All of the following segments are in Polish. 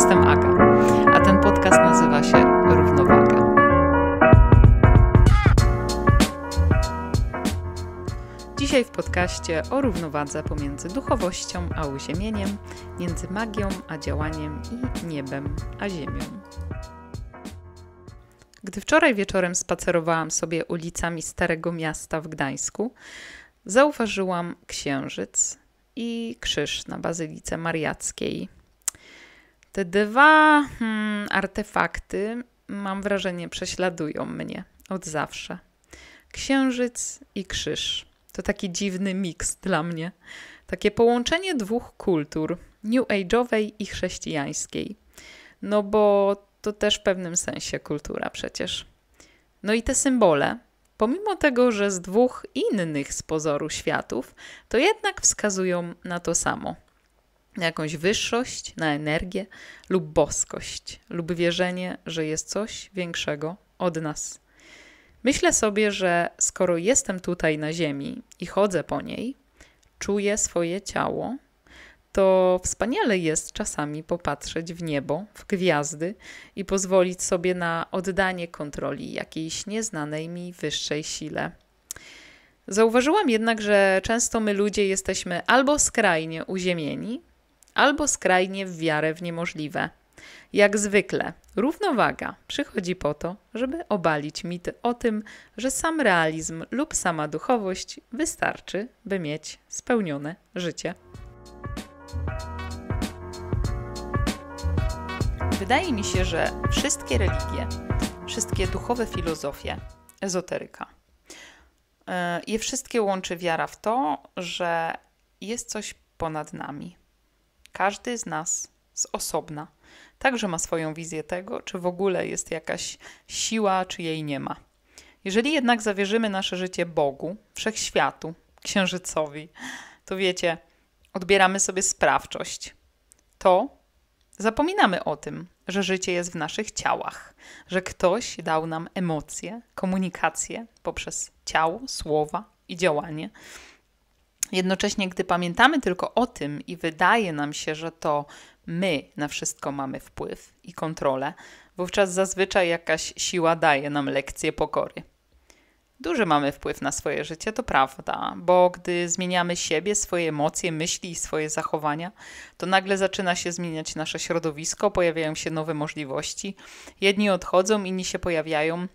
Jestem Aga, a ten podcast nazywa się Równowaga. Dzisiaj w podcaście o równowadze pomiędzy duchowością a uziemieniem, między magią a działaniem i niebem a ziemią. Gdy wczoraj wieczorem spacerowałam sobie ulicami Starego Miasta w Gdańsku, zauważyłam księżyc i krzyż na Bazylice Mariackiej te dwa hmm, artefakty, mam wrażenie, prześladują mnie od zawsze. Księżyc i krzyż. To taki dziwny miks dla mnie. Takie połączenie dwóch kultur, new age'owej i chrześcijańskiej. No bo to też w pewnym sensie kultura przecież. No i te symbole, pomimo tego, że z dwóch innych z pozoru światów, to jednak wskazują na to samo – na jakąś wyższość, na energię lub boskość, lub wierzenie, że jest coś większego od nas. Myślę sobie, że skoro jestem tutaj na Ziemi i chodzę po niej, czuję swoje ciało, to wspaniale jest czasami popatrzeć w niebo, w gwiazdy i pozwolić sobie na oddanie kontroli jakiejś nieznanej mi wyższej sile. Zauważyłam jednak, że często my ludzie jesteśmy albo skrajnie uziemieni, albo skrajnie w wiarę w niemożliwe. Jak zwykle, równowaga przychodzi po to, żeby obalić mit o tym, że sam realizm lub sama duchowość wystarczy, by mieć spełnione życie. Wydaje mi się, że wszystkie religie, wszystkie duchowe filozofie, ezoteryka, e, je wszystkie łączy wiara w to, że jest coś ponad nami, każdy z nas z osobna także ma swoją wizję tego, czy w ogóle jest jakaś siła, czy jej nie ma. Jeżeli jednak zawierzymy nasze życie Bogu, wszechświatu, księżycowi, to wiecie, odbieramy sobie sprawczość. To zapominamy o tym, że życie jest w naszych ciałach, że ktoś dał nam emocje, komunikację poprzez ciało, słowa i działanie Jednocześnie, gdy pamiętamy tylko o tym i wydaje nam się, że to my na wszystko mamy wpływ i kontrolę, wówczas zazwyczaj jakaś siła daje nam lekcję pokory. Duży mamy wpływ na swoje życie, to prawda, bo gdy zmieniamy siebie, swoje emocje, myśli i swoje zachowania, to nagle zaczyna się zmieniać nasze środowisko, pojawiają się nowe możliwości. Jedni odchodzą, inni się pojawiają,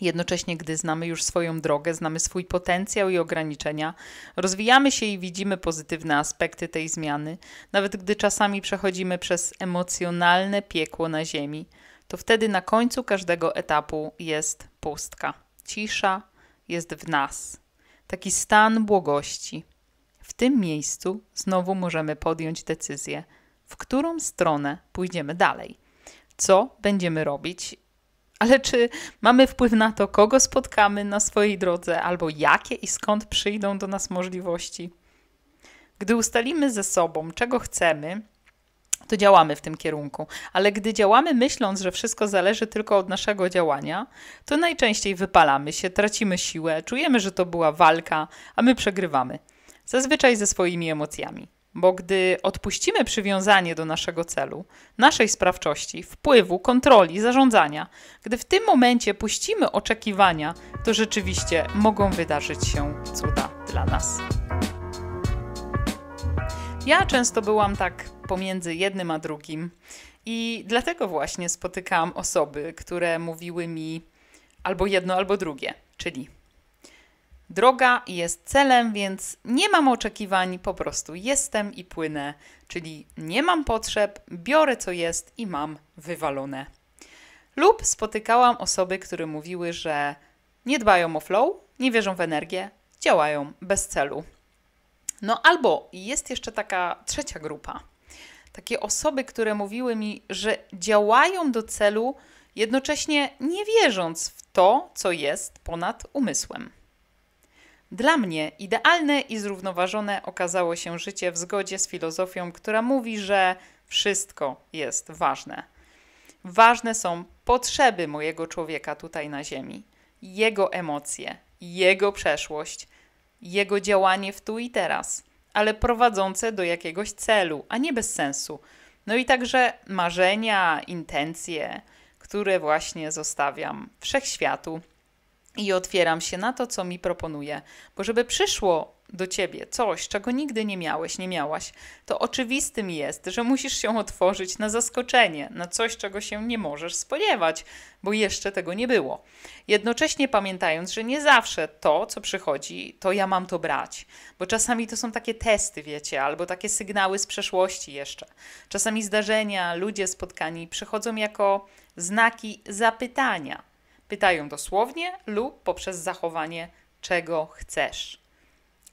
Jednocześnie, gdy znamy już swoją drogę, znamy swój potencjał i ograniczenia, rozwijamy się i widzimy pozytywne aspekty tej zmiany, nawet gdy czasami przechodzimy przez emocjonalne piekło na ziemi, to wtedy na końcu każdego etapu jest pustka. Cisza jest w nas. Taki stan błogości. W tym miejscu znowu możemy podjąć decyzję, w którą stronę pójdziemy dalej, co będziemy robić ale czy mamy wpływ na to, kogo spotkamy na swojej drodze, albo jakie i skąd przyjdą do nas możliwości? Gdy ustalimy ze sobą, czego chcemy, to działamy w tym kierunku. Ale gdy działamy myśląc, że wszystko zależy tylko od naszego działania, to najczęściej wypalamy się, tracimy siłę, czujemy, że to była walka, a my przegrywamy. Zazwyczaj ze swoimi emocjami. Bo gdy odpuścimy przywiązanie do naszego celu, naszej sprawczości, wpływu, kontroli, zarządzania, gdy w tym momencie puścimy oczekiwania, to rzeczywiście mogą wydarzyć się cuda dla nas. Ja często byłam tak pomiędzy jednym a drugim i dlatego właśnie spotykałam osoby, które mówiły mi albo jedno, albo drugie, czyli Droga jest celem, więc nie mam oczekiwań, po prostu jestem i płynę, czyli nie mam potrzeb, biorę co jest i mam wywalone. Lub spotykałam osoby, które mówiły, że nie dbają o flow, nie wierzą w energię, działają bez celu. No albo jest jeszcze taka trzecia grupa. Takie osoby, które mówiły mi, że działają do celu, jednocześnie nie wierząc w to, co jest ponad umysłem. Dla mnie idealne i zrównoważone okazało się życie w zgodzie z filozofią, która mówi, że wszystko jest ważne. Ważne są potrzeby mojego człowieka tutaj na Ziemi, jego emocje, jego przeszłość, jego działanie w tu i teraz, ale prowadzące do jakiegoś celu, a nie bez sensu. No i także marzenia, intencje, które właśnie zostawiam wszechświatu i otwieram się na to, co mi proponuje. Bo żeby przyszło do ciebie coś, czego nigdy nie miałeś, nie miałaś, to oczywistym jest, że musisz się otworzyć na zaskoczenie, na coś, czego się nie możesz spodziewać, bo jeszcze tego nie było. Jednocześnie pamiętając, że nie zawsze to, co przychodzi, to ja mam to brać, bo czasami to są takie testy, wiecie, albo takie sygnały z przeszłości jeszcze. Czasami zdarzenia, ludzie spotkani przychodzą jako znaki zapytania Pytają dosłownie lub poprzez zachowanie czego chcesz.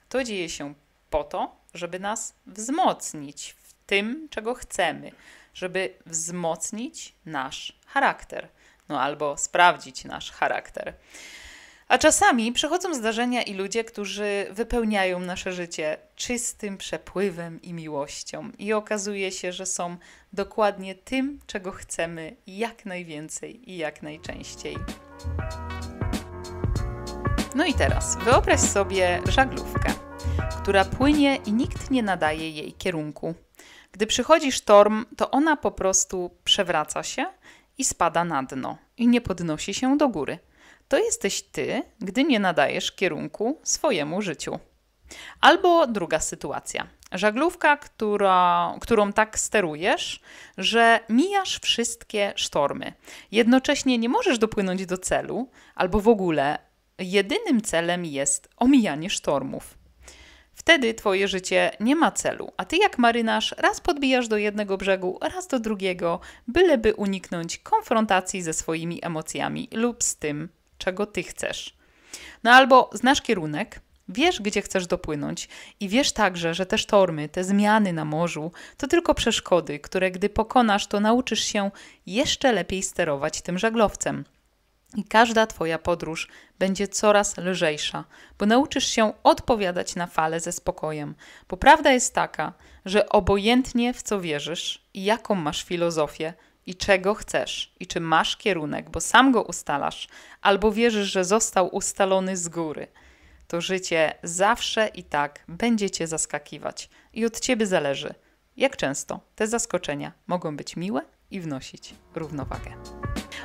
To dzieje się po to, żeby nas wzmocnić w tym, czego chcemy, żeby wzmocnić nasz charakter, no albo sprawdzić nasz charakter. A czasami przychodzą zdarzenia i ludzie, którzy wypełniają nasze życie czystym przepływem i miłością, i okazuje się, że są dokładnie tym, czego chcemy jak najwięcej i jak najczęściej. No i teraz wyobraź sobie żaglówkę, która płynie i nikt nie nadaje jej kierunku. Gdy przychodzi sztorm, to ona po prostu przewraca się i spada na dno i nie podnosi się do góry to jesteś ty, gdy nie nadajesz kierunku swojemu życiu. Albo druga sytuacja. Żaglówka, która, którą tak sterujesz, że mijasz wszystkie sztormy. Jednocześnie nie możesz dopłynąć do celu, albo w ogóle jedynym celem jest omijanie sztormów. Wtedy twoje życie nie ma celu, a ty jak marynarz raz podbijasz do jednego brzegu, raz do drugiego, byleby uniknąć konfrontacji ze swoimi emocjami lub z tym, czego ty chcesz. No albo znasz kierunek, wiesz, gdzie chcesz dopłynąć i wiesz także, że te sztormy, te zmiany na morzu to tylko przeszkody, które gdy pokonasz, to nauczysz się jeszcze lepiej sterować tym żaglowcem. I każda Twoja podróż będzie coraz lżejsza, bo nauczysz się odpowiadać na fale ze spokojem. Bo prawda jest taka, że obojętnie w co wierzysz i jaką masz filozofię, i czego chcesz i czy masz kierunek, bo sam go ustalasz, albo wierzysz, że został ustalony z góry, to życie zawsze i tak będzie cię zaskakiwać i od ciebie zależy, jak często te zaskoczenia mogą być miłe i wnosić równowagę.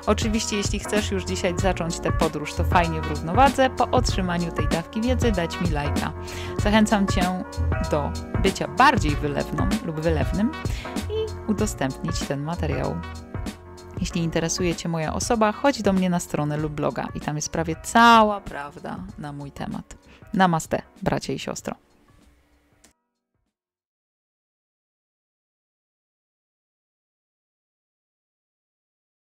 Oczywiście, jeśli chcesz już dzisiaj zacząć tę podróż, to fajnie w równowadze. Po otrzymaniu tej dawki wiedzy dać mi lajka. Zachęcam Cię do bycia bardziej wylewną lub wylewnym udostępnić ten materiał. Jeśli interesuje Cię moja osoba, chodź do mnie na stronę lub bloga i tam jest prawie cała prawda na mój temat. Namaste, bracie i siostro.